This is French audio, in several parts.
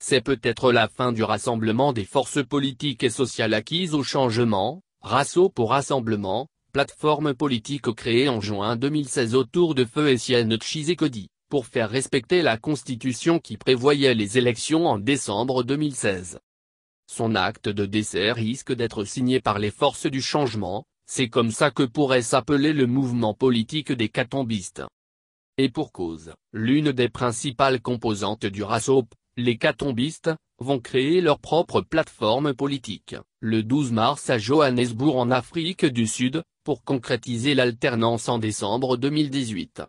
c'est peut-être la fin du rassemblement des forces politiques et sociales acquises au changement, Rasso pour rassemblement, plateforme politique créée en juin 2016 autour de Feu et Sienne Tshisekedi, pour faire respecter la constitution qui prévoyait les élections en décembre 2016. Son acte de décès risque d'être signé par les forces du changement, c'est comme ça que pourrait s'appeler le mouvement politique des catombistes. Et pour cause, l'une des principales composantes du RASOP, les Katombistes, vont créer leur propre plateforme politique, le 12 mars à Johannesburg en Afrique du Sud, pour concrétiser l'alternance en décembre 2018.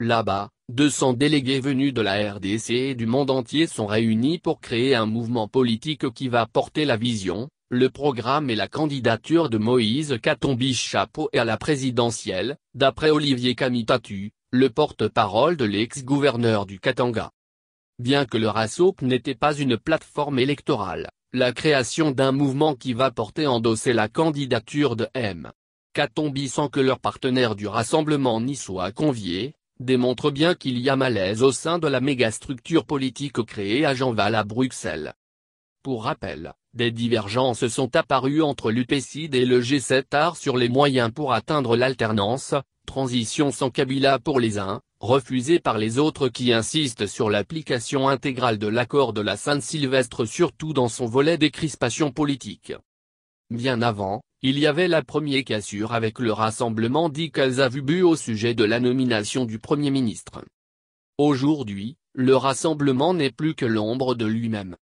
Là-bas, 200 délégués venus de la RDC et du monde entier sont réunis pour créer un mouvement politique qui va porter la vision, le programme et la candidature de Moïse Katombi Chapeau à la présidentielle, d'après Olivier Kamitatu, le porte-parole de l'ex-gouverneur du Katanga. Bien que le RASOP n'était pas une plateforme électorale, la création d'un mouvement qui va porter endosser la candidature de M. Katombi sans que leurs partenaires du rassemblement n'y soit conviés, démontre bien qu'il y a malaise au sein de la mégastructure politique créée à Jeanval à Bruxelles. Pour rappel, des divergences sont apparues entre l'UPCID et le G7 art sur les moyens pour atteindre l'alternance, transition sans Kabila pour les uns, refusé par les autres qui insistent sur l'application intégrale de l'accord de la Sainte-Sylvestre surtout dans son volet des crispations politiques. Bien avant, il y avait la première cassure avec le rassemblement dit Calzavubu au sujet de la nomination du Premier ministre. Aujourd'hui, le rassemblement n'est plus que l'ombre de lui-même,